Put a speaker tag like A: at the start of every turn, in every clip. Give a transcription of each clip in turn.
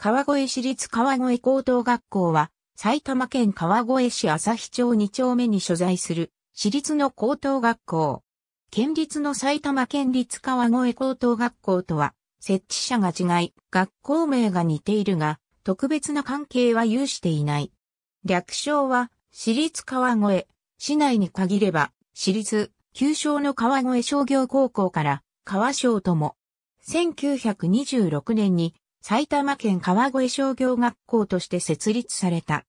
A: 川越市立川越高等学校は、埼玉県川越市日町2丁目に所在する、市立の高等学校。県立の埼玉県立川越高等学校とは、設置者が違い、学校名が似ているが、特別な関係は有していない。略称は、市立川越、市内に限れば、市立、旧称の川越商業高校から、川商とも、1926年に埼玉県川越商業学校として設立された。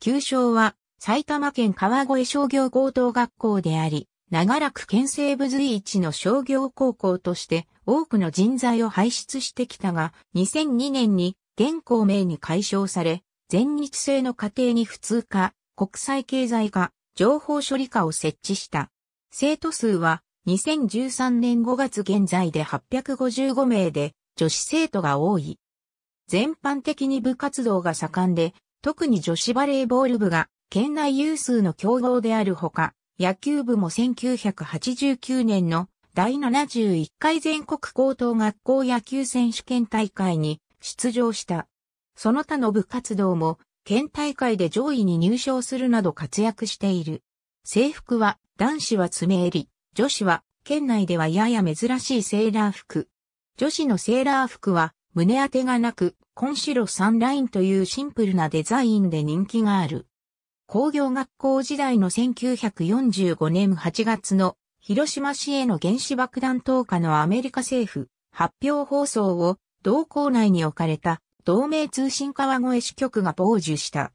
A: 旧称は埼玉県川越商業高等学校であり、長らく県西部随一の商業高校として多くの人材を輩出してきたが、2002年に現校名に解消され、全日制の家庭に普通科、国際経済科、情報処理科を設置した。生徒数は2013年5月現在で855名で、女子生徒が多い。全般的に部活動が盛んで、特に女子バレーボール部が県内有数の強豪であるほか、野球部も1989年の第71回全国高等学校野球選手権大会に出場した。その他の部活動も県大会で上位に入賞するなど活躍している。制服は男子は爪襟、女子は県内ではやや珍しいセーラー服。女子のセーラー服は胸当てがなく、紺白3ラインというシンプルなデザインで人気がある。工業学校時代の1945年8月の広島市への原子爆弾投下のアメリカ政府発表放送を同校内に置かれた同盟通信川越支局が傍受した。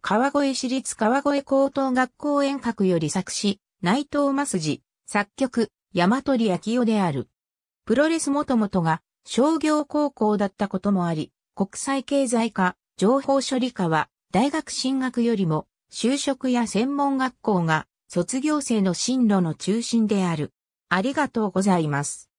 A: 川越市立川越高等学校遠隔より作詞、内藤正治、作曲、山鳥昭夫である。プロレスもともとが商業高校だったこともあり、国際経済科、情報処理科は大学進学よりも就職や専門学校が卒業生の進路の中心である。ありがとうございます。